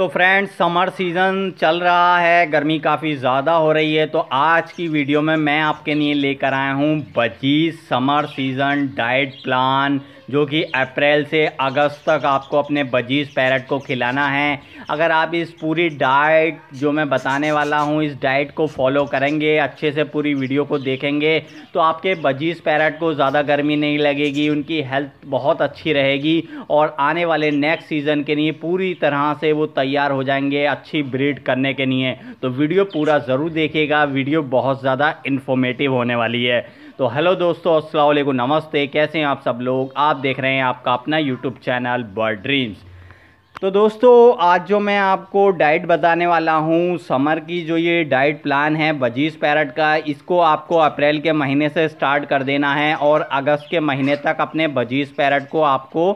तो friends summer season चल रहा है गर्मी काफ़ी ज़्यादा हो रही है तो आज की वीडियो में मैं आपके लिए लेकर आया हूँ बजी समर सीज़न डाइट प्लान जो कि अप्रैल से अगस्त तक आपको अपने बजीज पैरट को खिलाना है अगर आप इस पूरी डाइट जो मैं बताने वाला हूँ इस डाइट को फॉलो करेंगे अच्छे से पूरी वीडियो को देखेंगे तो आपके बजीज पैरट को ज़्यादा गर्मी नहीं लगेगी उनकी हेल्थ बहुत अच्छी रहेगी और आने वाले नेक्स्ट सीज़न के लिए पूरी तरह से वो तैयार हो जाएंगे अच्छी ब्रीड करने के लिए तो वीडियो पूरा ज़रूर देखिएगा वीडियो बहुत ज़्यादा इन्फॉर्मेटिव होने वाली है तो हेलो दोस्तों असलम नमस्ते कैसे हैं आप सब लोग आप देख रहे हैं आपका अपना यूट्यूब चैनल बर्ड ड्रीम्स तो दोस्तों आज जो मैं आपको डाइट बताने वाला हूँ समर की जो ये डाइट प्लान है बजीज पैरट का इसको आपको अप्रैल के महीने से स्टार्ट कर देना है और अगस्त के महीने तक अपने बजीज पैरट को आपको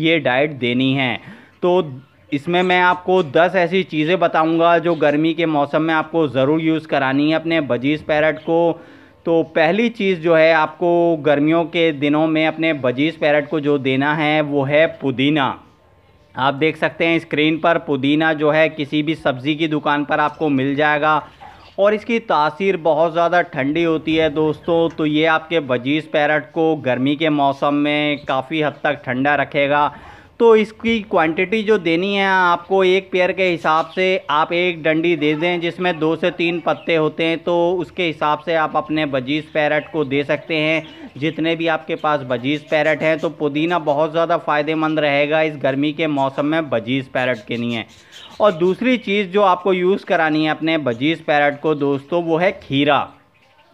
ये डाइट देनी है तो इसमें मैं आपको 10 ऐसी चीज़ें बताऊंगा जो गर्मी के मौसम में आपको ज़रूर यूज़ करानी है अपने बजीज पैरट को तो पहली चीज़ जो है आपको गर्मियों के दिनों में अपने बजीज़ पैरट को जो देना है वो है पुदीना आप देख सकते हैं स्क्रीन पर पुदीना जो है किसी भी सब्ज़ी की दुकान पर आपको मिल जाएगा और इसकी तासीर बहुत ज़्यादा ठंडी होती है दोस्तों तो ये आपके बजीज़ पैरट को गर्मी के मौसम में काफ़ी हद तक ठंडा रखेगा तो इसकी क्वांटिटी जो देनी है आपको एक पेयर के हिसाब से आप एक डंडी दे दें जिसमें दो से तीन पत्ते होते हैं तो उसके हिसाब से आप अपने बजीज पैरट को दे सकते हैं जितने भी आपके पास बजीज पैरट हैं तो पुदीना बहुत ज़्यादा फ़ायदेमंद रहेगा इस गर्मी के मौसम में बजीज पैरट के लिए और दूसरी चीज़ जो आपको यूज़ करानी है अपने बजीज पैरट को दोस्तों वो है खीरा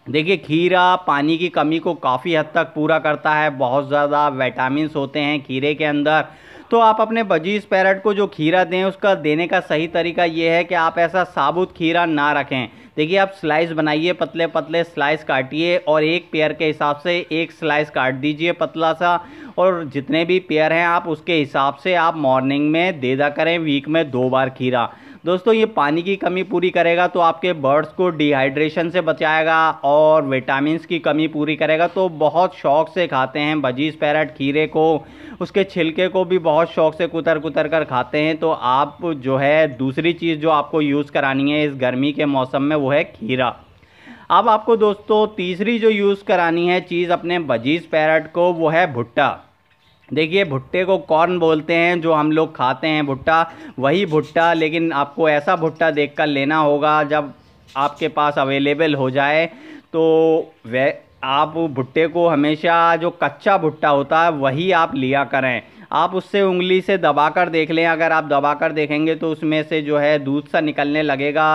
देखिए खीरा पानी की कमी को काफ़ी हद तक पूरा करता है बहुत ज़्यादा विटामिन होते हैं खीरे के अंदर तो आप अपने बजीज पैरट को जो खीरा दें उसका देने का सही तरीका ये है कि आप ऐसा साबुत खीरा ना रखें देखिए आप स्लाइस बनाइए पतले पतले स्लाइस काटिए और एक पेयर के हिसाब से एक स्लाइस काट दीजिए पतला सा और जितने भी पेयर हैं आप उसके हिसाब से आप मॉर्निंग में दे दा करें वीक में दो बार खीरा दोस्तों ये पानी की कमी पूरी करेगा तो आपके बर्ड्स को डिहाइड्रेशन से बचाएगा और विटामिन की कमी पूरी करेगा तो बहुत शौक से खाते हैं बजीज पैरट खीरे को उसके छिलके को भी बहुत शौक से कुतर कुतर कर खाते हैं तो आप जो है दूसरी चीज़ जो आपको यूज़ करानी है इस गर्मी के मौसम में वो है खीरा अब आपको दोस्तों तीसरी जो यूज़ करानी है चीज़ अपने बजीज पैरट को वो है भुट्टा देखिए भुट्टे को कॉर्न बोलते हैं जो हम लोग खाते हैं भुट्टा वही भुट्टा लेकिन आपको ऐसा भुट्टा देख कर लेना होगा जब आपके पास अवेलेबल हो जाए तो वे आप भुट्टे को हमेशा जो कच्चा भुट्टा होता है वही आप लिया करें आप उससे उंगली से दबाकर देख लें अगर आप दबाकर देखेंगे तो उसमें से जो है दूध सा निकलने लगेगा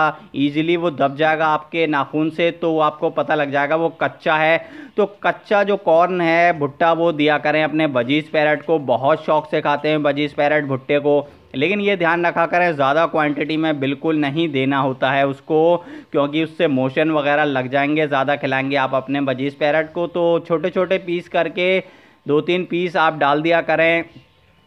ईजिली वो दब जाएगा आपके नाखून से तो आपको पता लग जाएगा वो कच्चा है तो कच्चा जो कॉर्न है भुट्टा वो दिया करें अपने बजीज पैरट को बहुत शौक से खाते हैं बजीज पैरट भुट्टे को लेकिन ये ध्यान रखा करें ज़्यादा क्वांटिटी में बिल्कुल नहीं देना होता है उसको क्योंकि उससे मोशन वगैरह लग जाएंगे ज़्यादा खिलाएंगे आप अपने बजीज पैरट को तो छोटे छोटे पीस करके दो तीन पीस आप डाल दिया करें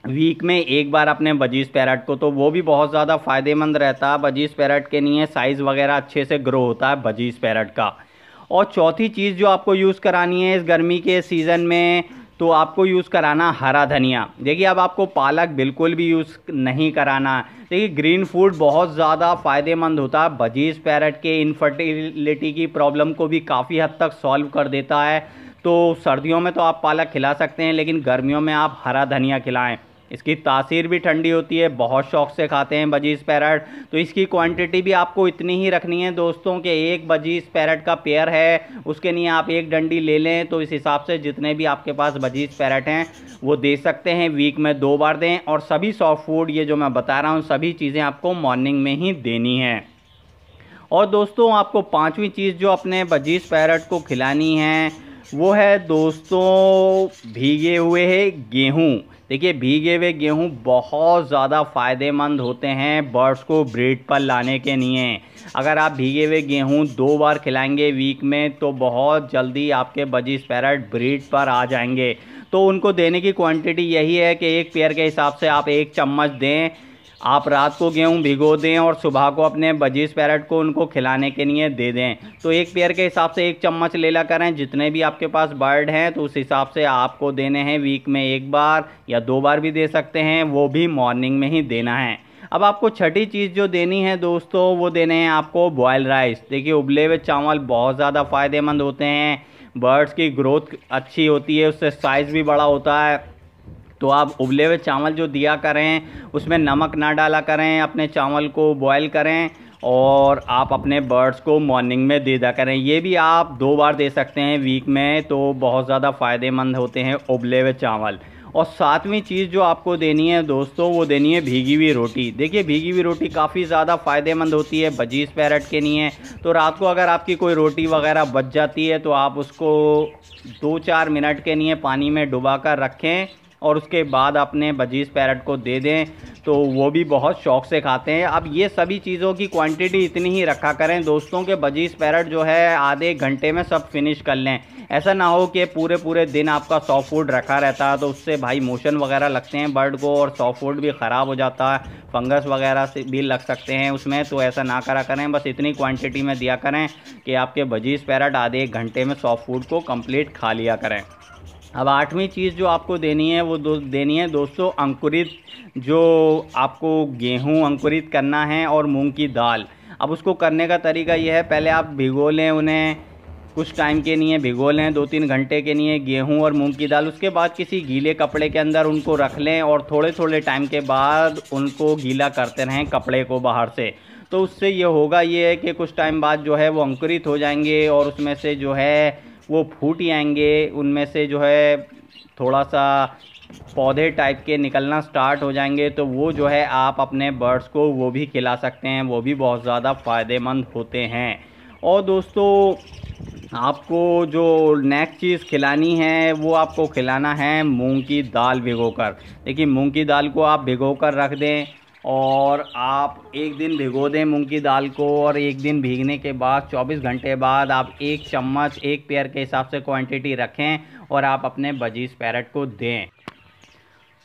वीक में एक बार अपने बजीज पैरट को तो वो भी बहुत ज़्यादा फ़ायदेमंद रहता है बजीज पैरट के लिए साइज़ वगैरह अच्छे से ग्रो होता है बजीज पैरट का और चौथी चीज़ जो आपको यूज़ करानी है इस गर्मी के सीज़न में तो आपको यूज़ कराना हरा धनिया देखिए अब आपको पालक बिल्कुल भी यूज़ नहीं कराना देखिए ग्रीन फूड बहुत ज़्यादा फ़ायदेमंद होता है बजीज पैरट के इनफर्टिलिटी की प्रॉब्लम को भी काफ़ी हद तक सॉल्व कर देता है तो सर्दियों में तो आप पालक खिला सकते हैं लेकिन गर्मियों में आप हरा धनिया खिलाएँ इसकी तासीर भी ठंडी होती है बहुत शौक से खाते हैं बजीज पैरट तो इसकी क्वांटिटी भी आपको इतनी ही रखनी है दोस्तों के एक बजीज पैरट का पेयर है उसके लिए आप एक डंडी ले लें तो इस हिसाब से जितने भी आपके पास बजीज पैरट हैं वो दे सकते हैं वीक में दो बार दें और सभी सॉफ्ट फूड ये जो मैं बता रहा हूँ सभी चीज़ें आपको मॉर्निंग में ही देनी है और दोस्तों आपको पाँचवीं चीज़ जो अपने बजीज पैरट को खिलानी है वो है दोस्तों भीगे हुए है गेहूँ देखिए भीगे हुए गेहूँ बहुत ज़्यादा फ़ायदेमंद होते हैं बर्ड्स को ब्रीड पर लाने के लिए अगर आप भीगे हुए गेहूँ दो बार खिलाएंगे वीक में तो बहुत जल्दी आपके बजीज पैरट ब्रीड पर आ जाएंगे तो उनको देने की क्वांटिटी यही है कि एक पेयर के हिसाब से आप एक चम्मच दें आप रात को गेहूँ भिगो दें और सुबह को अपने बजीज पैरट को उनको खिलाने के लिए दे दें तो एक पेयर के हिसाब से एक चम्मच लेला करें जितने भी आपके पास बर्ड हैं तो उस हिसाब से आपको देने हैं वीक में एक बार या दो बार भी दे सकते हैं वो भी मॉर्निंग में ही देना है अब आपको छठी चीज़ जो देनी है दोस्तों वो देने हैं आपको बॉयल राइस देखिए उबले हुए चावल बहुत ज़्यादा फ़ायदेमंद होते हैं बर्ड्स की ग्रोथ अच्छी होती है उससे साइज़ भी बड़ा होता है तो आप उबले हुए चावल जो दिया करें उसमें नमक ना डाला करें अपने चावल को बॉयल करें और आप अपने बर्ड्स को मॉर्निंग में दे दिया करें ये भी आप दो बार दे सकते हैं वीक में तो बहुत ज़्यादा फ़ायदेमंद होते हैं उबले हुए चावल और सातवीं चीज़ जो आपको देनी है दोस्तों वो देनी है भीगी हुई रोटी देखिए भीगी हुई रोटी काफ़ी ज़्यादा फ़ायदेमंद होती है बजीज पैरट के लिए तो रात को अगर आपकी कोई रोटी वगैरह बच जाती है तो आप उसको दो चार मिनट के लिए पानी में डुबा कर रखें और उसके बाद अपने बजीज पैरट को दे दें तो वो भी बहुत शौक से खाते हैं अब ये सभी चीज़ों की क्वांटिटी इतनी ही रखा करें दोस्तों के बजीज पैरट जो है आधे घंटे में सब फिनिश कर लें ऐसा ना हो कि पूरे पूरे दिन आपका सॉफ्ट फूड रखा रहता है तो उससे भाई मोशन वगैरह लगते हैं बर्ड को और सॉफ्ट फूड भी ख़राब हो जाता है फंगस वगैरह से भी लग सकते हैं उसमें तो ऐसा ना करा करें बस इतनी क्वांटिटी में दिया करें कि आपके बजीज पैरट आधे एक घंटे में सॉफ्ट फूड को कंप्लीट खा लिया करें अब आठवीं चीज़ जो आपको देनी है वो दो देनी है दोस्तों अंकुरित जो आपको गेहूं अंकुरित करना है और मूंग की दाल अब उसको करने का तरीका यह है पहले आप भिगो लें उन्हें कुछ टाइम के लिए भिगो लें दो तीन घंटे के लिए गेहूं और मूंग की दाल उसके बाद किसी गीले कपड़े के अंदर उनको रख लें और थोड़े थोड़े टाइम के बाद उनको गीला करते रहें कपड़े को बाहर से तो उससे ये होगा ये है कि कुछ टाइम बाद जो है वो अंकुरित हो जाएंगे और उसमें से जो है वो फूट ही आएंगे उनमें से जो है थोड़ा सा पौधे टाइप के निकलना स्टार्ट हो जाएंगे तो वो जो है आप अपने बर्ड्स को वो भी खिला सकते हैं वो भी बहुत ज़्यादा फ़ायदेमंद होते हैं और दोस्तों आपको जो नेक्स्ट चीज़ खिलानी है वो आपको खिलाना है मूंग की दाल भिगोकर देखिए मूंग की दाल को आप भिगोकर रख दें और आप एक दिन भिगो दें मूंग की दाल को और एक दिन भीगने के बाद 24 घंटे बाद आप एक चम्मच एक पेयर के हिसाब से क्वांटिटी रखें और आप अपने बजीज पैरट को दें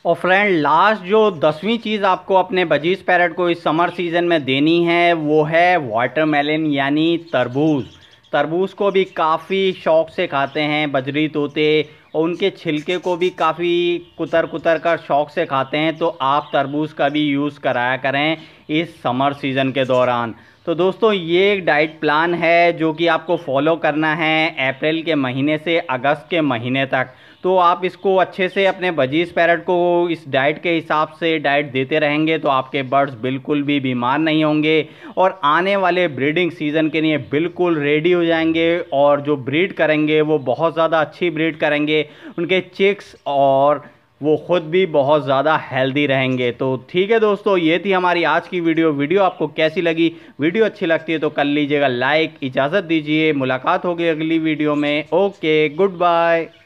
और फ्रेंड लास्ट जो दसवीं चीज़ आपको अपने बजीज पैरट को इस समर सीज़न में देनी है वो है वाटरमेलन यानी तरबूज तरबूज को भी काफ़ी शौक़ से खाते हैं बजरी तोते और उनके छिलके को भी काफ़ी कुतर कुतर कर शौक़ से खाते हैं तो आप तरबूज का भी यूज़ कराया करें इस समर सीज़न के दौरान तो दोस्तों ये एक डाइट प्लान है जो कि आपको फॉलो करना है अप्रैल के महीने से अगस्त के महीने तक तो आप इसको अच्छे से अपने बजीज पैरट को इस डाइट के हिसाब से डाइट देते रहेंगे तो आपके बर्ड्स बिल्कुल भी बीमार नहीं होंगे और आने वाले ब्रीडिंग सीज़न के लिए बिल्कुल रेडी हो जाएंगे और जो ब्रीड करेंगे वो बहुत ज़्यादा अच्छी ब्रीड करेंगे उनके चिक्स और वो ख़ुद भी बहुत ज़्यादा हेल्दी रहेंगे तो ठीक है दोस्तों ये थी हमारी आज की वीडियो वीडियो आपको कैसी लगी वीडियो अच्छी लगती है तो कर लीजिएगा लाइक इजाज़त दीजिए मुलाकात होगी अगली वीडियो में ओके गुड बाय